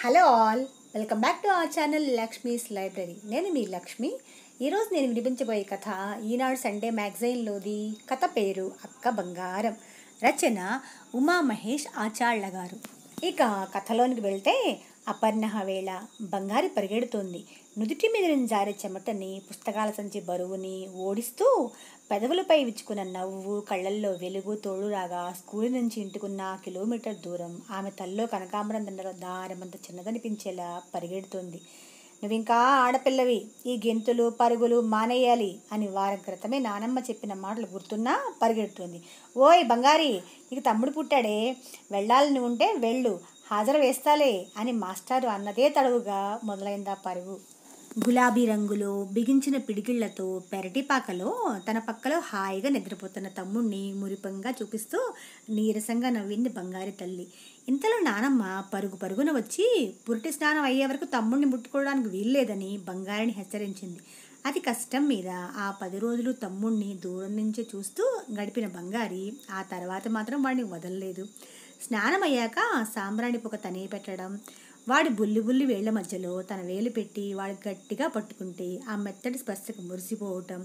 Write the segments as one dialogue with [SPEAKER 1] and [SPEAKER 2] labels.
[SPEAKER 1] Hello all welcome back to our channel Lakshmi's library నేను మీ లక్ష్మి ఈరోజు నేను వినిపించబోయే కథ ఈనాడు సండే మ్యాగజైన్లోది కథ పేరు అక్క బంగారం రచన ఉమా మహేష్ ఆచాళ్ళ గారు ఇక కథలోనికి వెళ్తే అపర్ణహ వేళ బంగారు పరిగెడుతోంది నుదుటి మీద జారే చెమటని పుస్తకాల సంచి బరువుని ఓడిస్తూ పెదవులపై విచ్చుకున్న నవ్వు కళ్ళల్లో వెలుగు తోడు రాగా స్కూల్ నుంచి ఇంటికున్న కిలోమీటర్ దూరం ఆమె తల్లో కనకాంబరం దండల దారమంత చిన్నదనిపించేలా పరిగెడుతోంది నువ్వింకా ఆడపిల్లవి ఈ గెంతులు పరుగులు మానేయాలి అని వారం క్రితమే నానమ్మ చెప్పిన మాటలు గుర్తున్నా పరిగెడుతుంది ఓయ్ బంగారి నీకు తమ్ముడు పుట్టాడే వెళ్ళాలని ఉంటే వెళ్ళు హాజరు వేస్తాలే అని మాస్టారు అన్నదే తడువుగా మొదలైందా పరుగు గులాబీ రంగులో బిగించిన పిడికిళ్లతో పెరటిపాకలో తన పక్కలో హాయిగా నిద్రపోతున్న తమ్ముణ్ణి మురిపంగా చూపిస్తూ నీరసంగా నవ్వింది బంగారి తల్లి ఇంతలో నానమ్మ పరుగు పరుగున వచ్చి పురిటి స్నానం అయ్యే వరకు తమ్ముడిని ముట్టుకోవడానికి వీల్లేదని బంగారిని హెచ్చరించింది అది కష్టం మీద ఆ పది రోజులు తమ్ముడిని దూరం నుంచే చూస్తూ గడిపిన బంగారి ఆ తర్వాత మాత్రం వాడిని వదలలేదు స్నానం అయ్యాక సాంబ్రాణి పొగ తనే పెట్టడం వాడి బుల్లి బుల్లి వేళ్ల మధ్యలో తన వేలు పెట్టి వాడు గట్టిగా పట్టుకుంటే ఆ మెత్తటి స్పర్శకు మురిసిపోవటం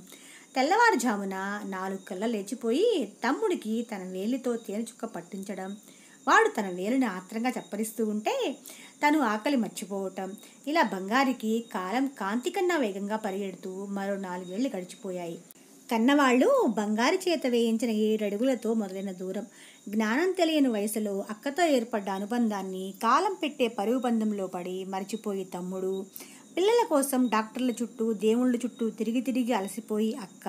[SPEAKER 1] తెల్లవారుజామున నాలుగు కళ్ళ లేచిపోయి తమ్ముడికి తన వేలితో తేనెచుక్క పట్టించడం వాడు తన వేలుని ఆత్రంగా చప్పరిస్తూ ఉంటే తను ఆకలి మర్చిపోవటం ఇలా బంగారికి కాలం కాంతి కన్నా వేగంగా పరిగెడుతూ మరో నాలుగేళ్లు గడిచిపోయాయి కన్నవాళ్ళు బంగారు చేత వేయించిన ఏడడుగులతో మొదలైన దూరం జ్ఞానం తెలియని వయసులో అక్కతో ఏర్పడ్డ అనుబంధాన్ని కాలం పెట్టే పరుగు బంధంలో పడి మర్చిపోయి తమ్ముడు పిల్లల కోసం డాక్టర్ల చుట్టూ దేవుళ్ళ చుట్టూ తిరిగి తిరిగి అలసిపోయి అక్క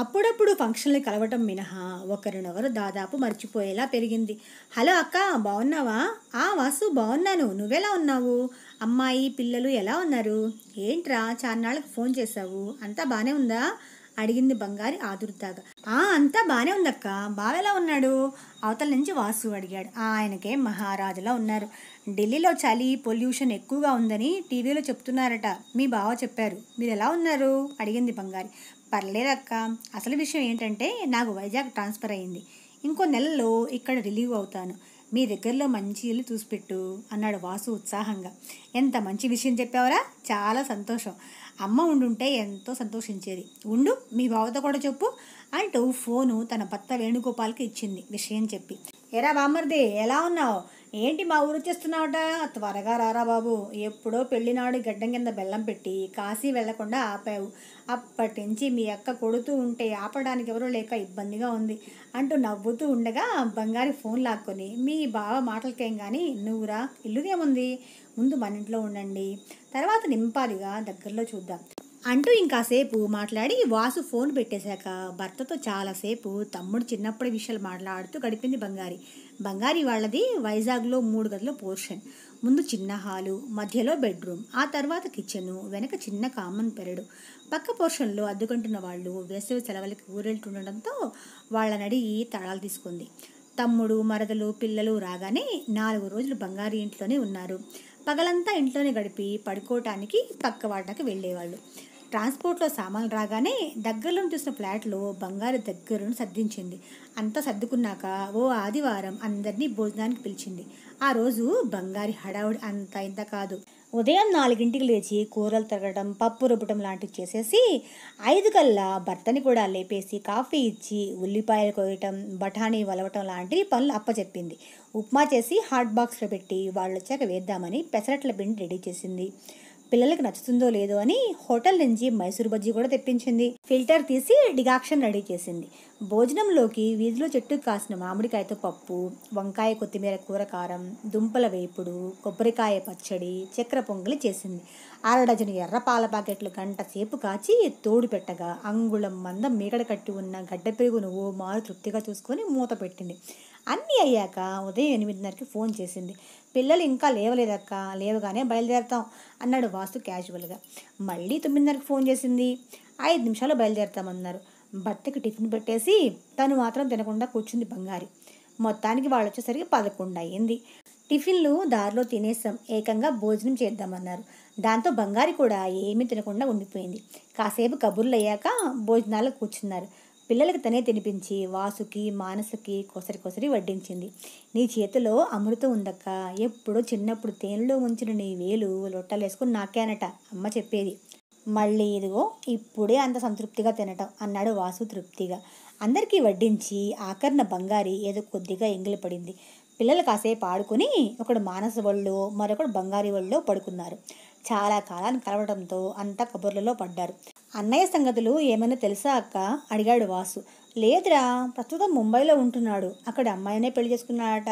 [SPEAKER 1] అప్పుడప్పుడు ఫంక్షన్లు కలవటం మినహా ఒకరినొకరు దాదాపు మర్చిపోయేలా పెరిగింది హలో అక్క బాగున్నావా ఆ వాసు బాగున్నాను నువ్వెలా ఉన్నావు అమ్మాయి పిల్లలు ఎలా ఉన్నారు ఏంట్రా చార్నాళ్ళకి ఫోన్ చేశావు అంతా బాగానే ఉందా అడిగింది బంగారి ఆదుర్దాగా ఆ అంతా బాగానే ఉందక్క బావెలా ఉన్నాడు అవతల నుంచి వాసు అడిగాడు ఆయనకే మహారాజులా ఉన్నారు ఢిల్లీలో చలి పొల్యూషన్ ఎక్కువగా ఉందని టీవీలో చెప్తున్నారట మీ బావ చెప్పారు మీరు ఎలా ఉన్నారు అడిగింది బంగారి పర్లేదక్క అసలు విషయం ఏంటంటే నాకు వైజాగ్ ట్రాన్స్ఫర్ అయింది ఇంకో నెలలో ఇక్కడ రిలీవ్ అవుతాను మీ దగ్గరలో మంచి ఇల్లు చూసిపెట్టు అన్నాడు వాసు ఉత్సాహంగా ఎంత మంచి విషయం చెప్పావరా చాలా సంతోషం అమ్మ ఉండుంటే ఎంతో సంతోషించేది ఉండు మీ బావతో కూడా చెప్పు అంటూ ఫోను తన భర్త వేణుగోపాల్కి ఇచ్చింది విషయం చెప్పి ఎరా బామ్మర్ది ఎలా ఉన్నావు ఏంటి మా ఊరు వచ్చేస్తున్నావట త్వరగా రారా బాబు ఎప్పుడో పెళ్ళినాడు గడ్డం కింద బెల్లం పెట్టి కాశీ వెళ్లకుండా ఆపావు అప్పటి నుంచి మీ అక్క కొడుతూ ఉంటే ఆపడానికి ఎవరూ లేక ఇబ్బందిగా ఉంది అంటూ నవ్వుతూ ఉండగా బంగారి ఫోన్ లాక్కొని మీ బావ మాటలకేం కానీ నువ్వురా ఇల్లుదేముంది ముందు మన ఇంట్లో ఉండండి తర్వాత నింపాదిగా దగ్గరలో చూద్దాం అంటూ ఇంకాసేపు మాట్లాడి వాసు ఫోన్ పెట్టేశాక భర్తతో చాలాసేపు తమ్ముడు చిన్నప్పటి విషయాలు మాట్లాడుతూ గడిపింది బంగారి బంగారి వాళ్ళది వైజాగ్లో మూడు గదుల పోర్షన్ ముందు చిన్న హాలు మధ్యలో బెడ్రూమ్ ఆ తర్వాత కిచెను వెనక చిన్న కామన్ పెరడు పక్క పోర్షన్లో అద్దుకుంటున్న వాళ్ళు వేసవి సెలవులకి ఊరెళ్తుండడంతో వాళ్ళని అడిగి తాళాలు తీసుకుంది తమ్ముడు మరదలు పిల్లలు రాగానే నాలుగు రోజులు బంగారి ఇంట్లోనే ఉన్నారు పగలంతా ఇంట్లోనే గడిపి పడుకోవటానికి పక్క వాడకి వెళ్ళేవాళ్ళు ట్రాన్స్పోర్ట్లో సామాన్లు రాగానే దగ్గరలో చూసిన ఫ్లాట్లో బంగారు దగ్గరను సర్దించింది అంతా సర్దుకున్నాక ఓ ఆదివారం అందరినీ భోజనానికి పిలిచింది ఆ రోజు బంగారి హడావుడి అంత ఇంత కాదు ఉదయం నాలుగింటికి లేచి కూరలు తిరగడం పప్పు రుబ్బటం లాంటివి చేసేసి ఐదు కల్లా భర్తని కూడా లేపేసి కాఫీ ఇచ్చి ఉల్లిపాయలు కోయటం బఠానీ వలవటం లాంటివి పనులు అప్పచెప్పింది ఉప్మా చేసి హాట్ బాక్స్లో పెట్టి వాళ్ళు వచ్చాక వేద్దామని పెసరట్ల పిండి రెడీ చేసింది పిల్లలకి నచ్చుతుందో లేదో అని హోటల్ నుంచి మైసూర్ బజ్జీ కూడా తెప్పించింది ఫిల్టర్ తీసి డిగాక్షన్ రెడీ చేసింది భోజనంలోకి వీధిలో చెట్టుకు కాసిన మామిడికాయతో పప్పు వంకాయ కొత్తిమీర కూర కారం దుంపల వేపుడు కొబ్బరికాయ పచ్చడి చక్కెర పొంగలి చేసింది అర డజను ఎర్ర పాల ప్యాకెట్లు గంట సేపు కాచి తోడు పెట్టగా అంగుళం మందం మీకడ కట్టి ఉన్న గడ్డ పెరుగు నువ్వు మారు తృప్తిగా చూసుకొని మూత పెట్టింది అన్నీ అయ్యాక ఉదయం ఎనిమిదిన్నరకి ఫోన్ చేసింది పిల్లలు ఇంకా లేవలేదక్క లేవగానే బయలుదేరతాం అన్నాడు వాస్తు క్యాజువల్గా మళ్ళీ తొమ్మిదిన్నరకి ఫోన్ చేసింది ఐదు నిమిషాలు బయలుదేరతామన్నారు భర్తకి టిఫిన్ పెట్టేసి తను మాత్రం తినకుండా కూర్చుంది బంగారి మొత్తానికి వాళ్ళు వచ్చేసరికి పదకొండు అయ్యింది టిఫిన్లు దారిలో తినేసాం ఏకంగా భోజనం చేద్దామన్నారు దాంతో బంగారి కూడా ఏమీ తినకుండా ఉండిపోయింది కాసేపు కబుర్లు అయ్యాక భోజనాలు కూర్చున్నారు పిల్లలకు తనే తినిపించి వాసుకి మానసుకి కొసరి కొసరి వడ్డించింది నీ చేతిలో అమృతం ఉందక్క ఎప్పుడో చిన్నప్పుడు తేనెలో ఉంచిన నీ వేలు లొట్టలేసుకుని నాకేనట అమ్మ చెప్పేది మళ్ళీ ఇదిగో ఇప్పుడే అంత సంతృప్తిగా తినటం అన్నాడు వాసు తృప్తిగా అందరికీ వడ్డించి ఆకర్ణ బంగారి ఏదో కొద్దిగా ఎంగిలి పడింది పిల్లలు కాసేపు ఆడుకుని ఒకడు మానస వాళ్ళు మరొకడు బంగారి వాళ్ళు పడుకున్నారు చాలా కాలాన్ని కలవడంతో అంతా కబుర్లలో పడ్డారు అన్నయ్య సంగతులు ఏమైనా తెలుసా అక్క అడిగాడు వాసు లేదురా ప్రస్తుతం ముంబైలో ఉంటున్నాడు అక్కడ అమ్మాయినే పెళ్లి చేసుకున్నాడట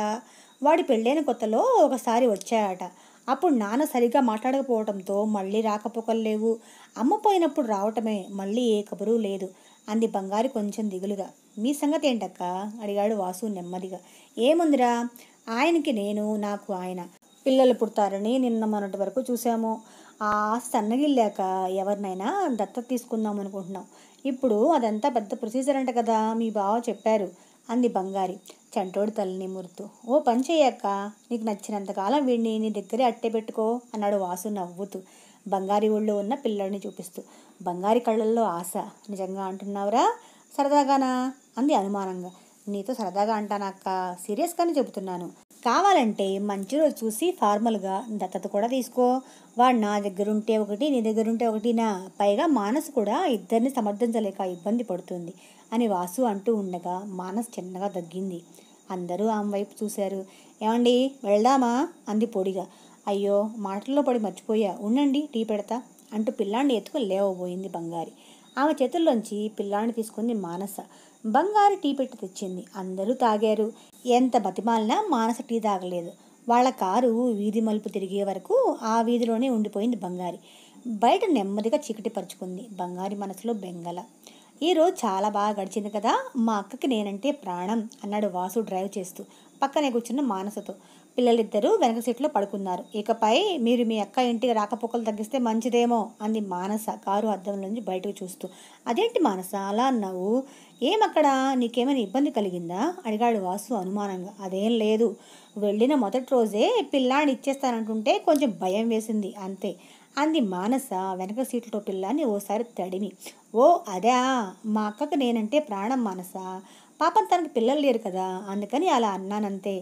[SPEAKER 1] వాడి పెళ్ళైన కొత్తలో ఒకసారి వచ్చాయట అప్పుడు నాన్న సరిగ్గా మాట్లాడకపోవడంతో మళ్ళీ రాకపోకలు లేవు అమ్మ పోయినప్పుడు రావటమే మళ్ళీ ఏ కబురు లేదు అంది బంగారు కొంచెం దిగులుగా మీ సంగతి ఏంటక్క అడిగాడు వాసు నెమ్మదిగా ఏముందిరా ఆయనకి నేను నాకు ఆయన పిల్లలు పుడతారని నిన్న మొన్నటి వరకు చూసాము ఆ ఆస్తి అన్నగిల్లాక ఎవరినైనా దత్త తీసుకుందాం అనుకుంటున్నాం ఇప్పుడు అదంతా పెద్ద ప్రొసీజర్ అంట కదా మీ బావ చెప్పారు అంది బంగారి చంటోడి తల్లిని మురుతూ ఓ పని చేయక్క నీకు నచ్చినంతకాలం వీడిని నీ దగ్గరే అట్టే పెట్టుకో అన్నాడు వాసు నవ్వుతూ బంగారి ఊళ్ళో ఉన్న పిల్లడిని చూపిస్తూ బంగారి కళ్ళల్లో ఆశ నిజంగా అంటున్నావురా సరదాగానా అంది అనుమానంగా నీతో సరదాగా అంటానక్క సీరియస్గానే చెబుతున్నాను కావాలంటే మంచి రోజు చూసి ఫార్మల్గా దత్తత కూడా తీసుకో వాడు నా దగ్గర ఉంటే ఒకటి నీ దగ్గర ఉంటే ఒకటినా పైగా మానసు కూడా ఇద్దరిని సమర్థించలేక ఇబ్బంది పడుతుంది అని వాసు అంటూ ఉండగా మానస్ చిన్నగా తగ్గింది అందరూ ఆమె వైపు చూశారు ఏమండి వెళ్దామా అంది పొడిగా అయ్యో మాటల్లో పడి మర్చిపోయా ఉండండి టీ పెడతా అంటూ పిల్లాన్ని ఎత్తుకు లేవబోయింది బంగారి ఆమె చేతుల్లోంచి పిల్లాన్ని తీసుకుంది మానస బంగారు టీ పెట్టి తెచ్చింది అందరూ తాగారు ఎంత బతిమాలినా మానస టీ తాగలేదు వాళ్ళ కారు వీధి మలుపు తిరిగే వరకు ఆ వీధిలోనే ఉండిపోయింది బంగారి బయట నెమ్మదిగా చీకటి పరుచుకుంది బంగారి మనసులో బెంగల ఈరోజు చాలా బాగా గడిచింది కదా మా అక్కకి నేనంటే ప్రాణం అన్నాడు వాసు డ్రైవ్ చేస్తూ పక్కనే కూర్చున్న మానసతో పిల్లలిద్దరూ వెనక సీట్లో పడుకున్నారు ఇకపై మీరు మీ అక్క ఇంటికి రాకపోకలు తగ్గిస్తే మంచిదేమో అంది మానస కారు అద్దం నుంచి బయటకు చూస్తూ అదేంటి మానస అలా అన్నావు ఏమక్కడ నీకేమైనా ఇబ్బంది కలిగిందా అడిగాడు వాసు అనుమానంగా అదేం లేదు వెళ్ళిన మొదటి రోజే పిల్లాని ఇచ్చేస్తానంటుంటే కొంచెం భయం వేసింది అంతే అంది మానస వెనక సీట్లో పిల్లాన్ని ఓసారి తడిమి ఓ అదా మా అక్కకు నేనంటే ప్రాణం మానస పాపం తనకు పిల్లలు లేరు కదా అందుకని అలా అన్నానంతే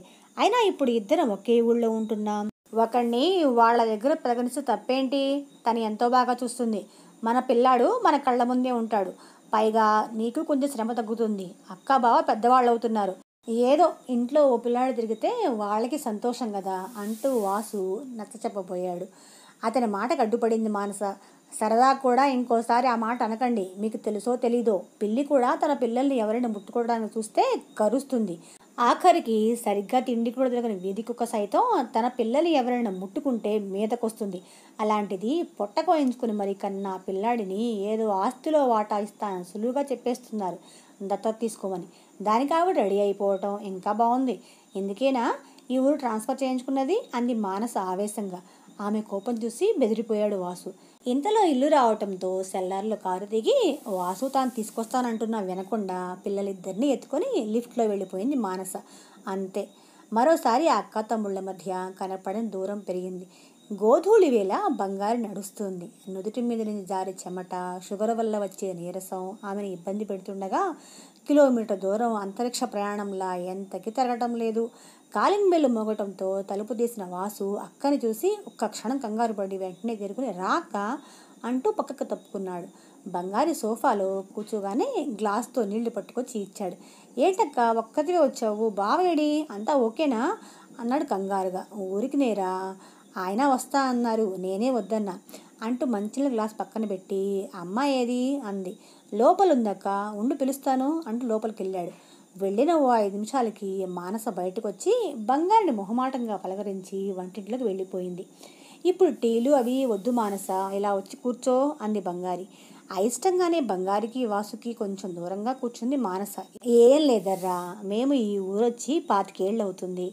[SPEAKER 1] అయినా ఇప్పుడు ఇద్దరం ఒకే ఊళ్ళో ఉంటున్నాం ఒకడిని వాళ్ళ దగ్గర ప్రకటిస్తూ తప్పేంటి తను ఎంతో బాగా చూస్తుంది మన పిల్లాడు మన కళ్ళ ముందే ఉంటాడు పైగా నీకు కొంచెం శ్రమ తగ్గుతుంది అక్క బావ పెద్దవాళ్ళు అవుతున్నారు ఏదో ఇంట్లో ఓ పిల్లాడు తిరిగితే వాళ్ళకి సంతోషం కదా అంటూ వాసు నచ్చ చెప్పబోయాడు అతని మాట అడ్డుపడింది మానస సరదా కూడా ఇంకోసారి ఆ మాట అనకండి మీకు తెలుసో తెలీదో పిల్లి కూడా తన పిల్లల్ని ఎవరైనా ముట్టుకోవడానికి చూస్తే కరుస్తుంది ఆఖరికి సరిగ్గా తిండి కూడా దొరకని వేదిక సైతం తన పిల్లలు ఎవరైనా ముట్టుకుంటే మీదకొస్తుంది అలాంటిది పొట్టకు కోయించుకుని మరి కన్నా పిల్లాడిని ఏదో ఆస్తిలో వాటా ఇస్తానని సులువుగా చెప్పేస్తున్నారు దత్తత తీసుకోమని దానికి ఆవిడ రెడీ అయిపోవటం ఇంకా బాగుంది ఎందుకేనా ఈ ఊరు ట్రాన్స్ఫర్ చేయించుకున్నది అంది మానస ఆవేశంగా ఆమె కోపం చూసి బెదిరిపోయాడు వాసు ఇంతలో ఇల్లు రావటంతో సెల్లార్లు కారు దిగి వాసు తాను తీసుకొస్తానంటున్నా వినకుండా పిల్లలిద్దరిని ఎత్తుకొని లిఫ్ట్లో వెళ్ళిపోయింది మానస అంతే మరోసారి అక్క తమ్ముళ్ళ మధ్య కనపడని దూరం పెరిగింది గోధూళి వేళ బంగారు నడుస్తుంది నుదుటి మీద నుంచి జారి చెమట షుగర్ వల్ల వచ్చే నీరసం ఆమెను ఇబ్బంది పెడుతుండగా కిలోమీటర్ దూరం అంతరిక్ష ప్రయాణంలా ఎంతకి తిరగటం లేదు కాలింగ్ బెల్లు మోగటంతో తలుపు తీసిన వాసు అక్కని చూసి ఒక్క క్షణం కంగారు పడి వెంటనే తిరుగుని రాక అంటూ పక్కకు తప్పుకున్నాడు బంగారి సోఫాలో కూర్చోగానే గ్లాస్తో నీళ్లు పట్టుకొచ్చి ఇచ్చాడు ఏటక్క ఒక్కదిగా వచ్చావు బావేడి అంతా ఓకేనా అన్నాడు కంగారుగా ఊరికి నేరా ఆయన వస్తా అన్నారు నేనే వద్దన్నా అంటూ మంచిన గ్లాస్ పక్కన పెట్టి అమ్మ ఏది అంది లోపలుందక్క ఉండు పిలుస్తాను అంటూ లోపలికి వెళ్ళాడు వెళ్ళిన ఓ ఐదు నిమిషాలకి మానస బయటకు వచ్చి బంగారుని మొహమాటంగా పలకరించి వంటింట్లోకి వెళ్ళిపోయింది ఇప్పుడు టీలు అవి వద్దు మానస ఇలా వచ్చి కూర్చో అంది బంగారి అయిష్టంగానే బంగారికి వాసుకి కొంచెం దూరంగా కూర్చుంది మానస ఏం లేదర్రా మేము ఈ ఊరొచ్చి పాతికేళ్ళు అవుతుంది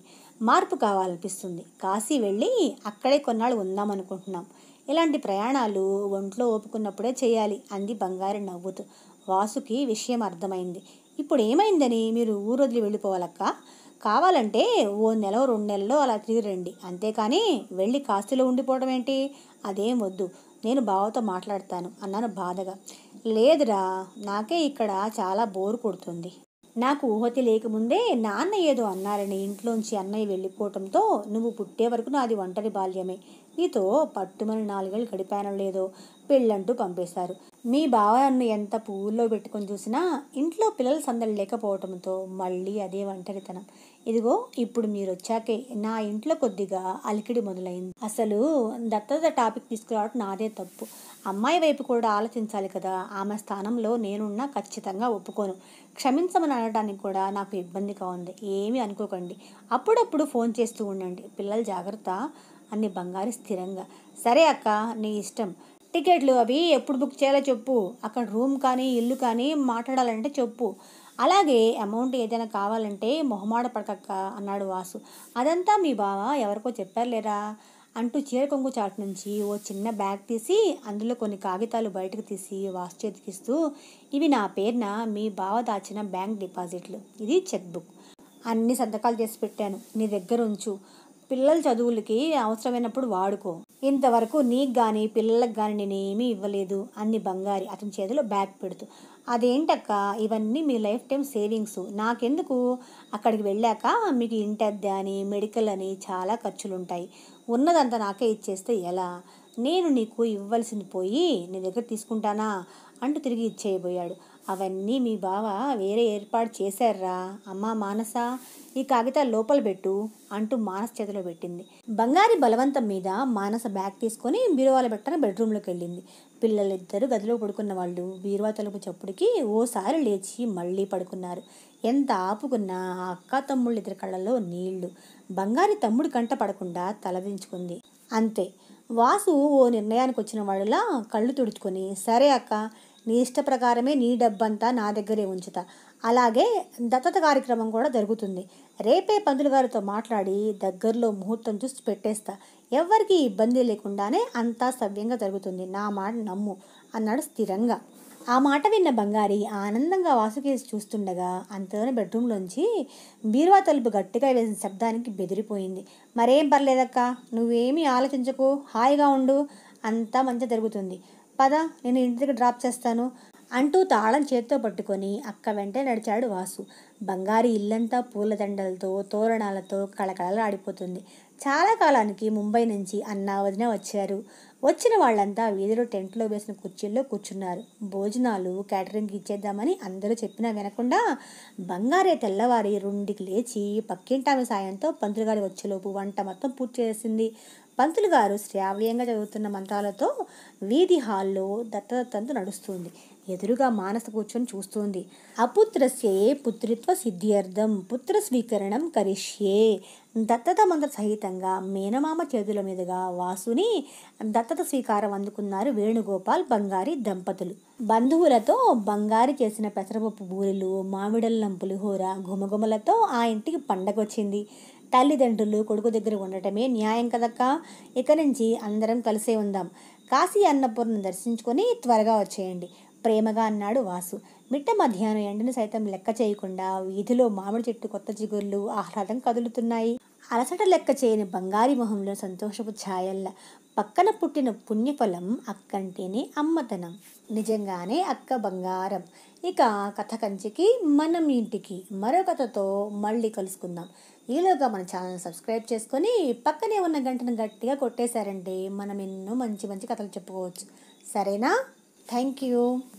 [SPEAKER 1] మార్పు కావాలనిపిస్తుంది కాశీ వెళ్ళి అక్కడే కొన్నాళ్ళు ఉందాం అనుకుంటున్నాం ఇలాంటి ప్రయాణాలు ఒంట్లో ఓపుకున్నప్పుడే చేయాలి అంది బంగారు నవ్వుతూ వాసుకి విషయం అర్థమైంది ఇప్పుడు ఏమైందని మీరు ఊరు వదిలి వెళ్ళిపోవాలక్క కావాలంటే ఓ నెల రెండు నెలల్లో అలా తిరిగి రండి అంతేకాని వెళ్ళి కాస్తీలో ఉండిపోవడం ఏంటి అదేం వద్దు నేను బావతో మాట్లాడతాను అన్నాను బాధగా లేదురా నాకే ఇక్కడ చాలా బోరు కొడుతుంది నాకు ఊహతి లేకముందే నాన్న ఏదో అన్నారని ఇంట్లోంచి అన్నయ్య వెళ్ళిపోవటంతో నువ్వు పుట్టే వరకు నాది ఒంటరి బాల్యమే ఇతో పట్టుమని నాలుగేళ్ళు గడిపానో లేదో పెళ్ళంటూ పంపేశారు మీ బావ నన్ను ఎంత పువ్వుల్లో పెట్టుకొని చూసినా ఇంట్లో పిల్లల సందడి లేకపోవటంతో మళ్ళీ అదే ఒంటరితనం ఇదిగో ఇప్పుడు మీరు వచ్చాకే నా ఇంట్లో కొద్దిగా అలికిడి మొదలైంది అసలు దత్తత టాపిక్ తీసుకురావడం నాదే తప్పు అమ్మాయి వైపు కూడా ఆలోచించాలి కదా ఆమె స్థానంలో నేనున్నా ఖచ్చితంగా ఒప్పుకోను క్షమించమని అనడానికి కూడా నాకు ఇబ్బందిగా ఉంది ఏమీ అనుకోకండి అప్పుడప్పుడు ఫోన్ చేస్తూ ఉండండి పిల్లలు జాగ్రత్త అని బంగారు స్థిరంగా సరే అక్క నీ ఇష్టం టికెట్లు అవి ఎప్పుడు బుక్ చేయాలో చెప్పు అక్కడ రూమ్ కానీ ఇల్లు కానీ మాట్లాడాలంటే చెప్పు అలాగే అమౌంట్ ఏదైనా కావాలంటే మొహమాట పడకక్క అన్నాడు వాసు అదంతా మీ బావ ఎవరికో చెప్పారు అంటూ చీర కొంగు చాటు నుంచి ఓ చిన్న బ్యాగ్ తీసి అందులో కొన్ని కాగితాలు బయటకు తీసి వాసు చేతికిస్తూ ఇవి నా పేరున మీ బావ దాచిన బ్యాంక్ డిపాజిట్లు ఇది చెక్ బుక్ అన్ని సంతకాలు చేసి పెట్టాను నీ దగ్గర ఉంచు పిల్లల చదువులకి అవసరమైనప్పుడు వాడుకో ఇంతవరకు నీకు కానీ పిల్లలకు కానీ నేనేమీ ఇవ్వలేదు అన్ని బంగారి అతని చేతిలో బ్యాగ్ పెడుతూ అదేంటక్క ఇవన్నీ మీ లైఫ్ టైం సేవింగ్స్ నాకెందుకు అక్కడికి వెళ్ళాక మీకు ఇంటద్దె అని మెడికల్ అని చాలా ఖర్చులు ఉంటాయి ఉన్నదంతా నాకే ఇచ్చేస్తే ఎలా నేను నీకు ఇవ్వాల్సింది పోయి నీ దగ్గర తీసుకుంటానా అంటూ తిరిగి ఇచ్చేయబోయాడు అవన్నీ మీ బావ వేరే ఏర్పాటు చేశారా అమ్మా మానస ఈ కాగితాలు లోపల పెట్టు అంటూ మానస చేతిలో పెట్టింది బంగారి బలవంతం మీద మానస బ్యాగ్ తీసుకొని బీరువాల పెట్టిన బెడ్రూమ్లోకి వెళ్ళింది పిల్లలిద్దరూ గదిలో పడుకున్న వాళ్ళు బీరువా తలుపు చప్పుడికి ఓసారి లేచి మళ్ళీ పడుకున్నారు ఎంత ఆపుకున్నా ఆ అక్క ఇద్దరి కళ్ళలో నీళ్లు బంగారి తమ్ముడు కంట పడకుండా తలదించుకుంది అంతే వాసు ఓ నిర్ణయానికి వచ్చిన వాళ్ళలా కళ్ళు తుడుచుకొని సరే అక్క నీ ఇష్ట ప్రకారమే నీ డబ్బంతా నా దగ్గరే ఉంచుతా అలాగే దత్తత కార్యక్రమం కూడా జరుగుతుంది రేపే పందుల గారితో మాట్లాడి దగ్గరలో ముహూర్తం చూసి పెట్టేస్తా ఎవరికి ఇబ్బంది లేకుండానే అంతా సవ్యంగా జరుగుతుంది నా మాట నమ్ము అన్నాడు స్థిరంగా ఆ మాట విన్న బంగారి ఆనందంగా వాసుకేసి చూస్తుండగా అంతలోనే బెడ్రూమ్లోంచి బీరువా తలుపు గట్టిగా వేసిన శబ్దానికి బెదిరిపోయింది మరేం పర్లేదక్క నువ్వేమీ ఆలోచించకు హాయిగా ఉండు అంతా మంచిగా జరుగుతుంది పద నేను ఇంటికి డ్రాప్ చేస్తాను అంటూ తాళం చేత్తో పట్టుకొని అక్క వెంటే నడిచాడు వాసు బంగారు ఇల్లంతా పూలదండలతో తోరణాలతో కళకళలాడిపోతుంది చాలా కాలానికి ముంబై నుంచి అన్నా వచ్చారు వచ్చిన వాళ్ళంతా వీధిలో టెంట్లో వేసిన కుర్చీల్లో కూర్చున్నారు భోజనాలు క్యాటరింగ్ ఇచ్చేద్దామని అందరూ చెప్పినా వినకుండా బంగారే తెల్లవారి రెండుకి లేచి పక్కింటామి సాయంతో పంతులు గారి వచ్చేలోపు వంట మొత్తం పూర్తి చేసింది పంతులు గారు శ్రావ్యంగా చదువుతున్న మంత్రాలతో వీధి హాల్లో దత్తదత్తంతో నడుస్తుంది ఎదురుగా మానస కూర్చొని చూస్తుంది అపుత్రస్యే పుత్రిత్వ సిద్ధ్యర్థం పుత్ర స్వీకరణం కరిష్యే దత్తత మంత్ర సహితంగా మేనమామ చేతుల మీదుగా వాసుని దత్తత స్వీకారం అందుకున్నారు వేణుగోపాల్ బంగారి దంపతులు బంధువులతో బంగారి చేసిన పెసరపప్పు బూరెలు మామిడల్లం పులిహోర గుమగుమలతో ఆ ఇంటికి పండగొచ్చింది తల్లిదండ్రులు కొడుకు దగ్గర ఉండటమే న్యాయం కదక్క ఇక నుంచి అందరం కలిసే ఉందాం కాశీ అన్నపూర్ణ దర్శించుకొని త్వరగా వచ్చేయండి ప్రేమగా అన్నాడు వాసు మిట్ట మధ్యాహ్నం ఎండను సైతం లెక్క చేయకుండా వీధిలో మామిడి చెట్టు కొత్త చిగుర్లు ఆహ్లాదం కదులుతున్నాయి అలసట లెక్క చేయని బంగారి మొహంలో సంతోషపు ఛాయల్ల పక్కన పుట్టిన పుణ్యఫలం అక్కంటేనే అమ్మతనం నిజంగానే అక్క బంగారం ఇక కథ కంచికి మనం ఇంటికి మరో కథతో మళ్ళీ కలుసుకుందాం ఈలోగా మన ఛానల్ సబ్స్క్రైబ్ చేసుకొని పక్కనే ఉన్న గంటను గట్టిగా కొట్టేశారంటే మనం ఎన్నో మంచి మంచి కథలు చెప్పుకోవచ్చు సరేనా Thank you.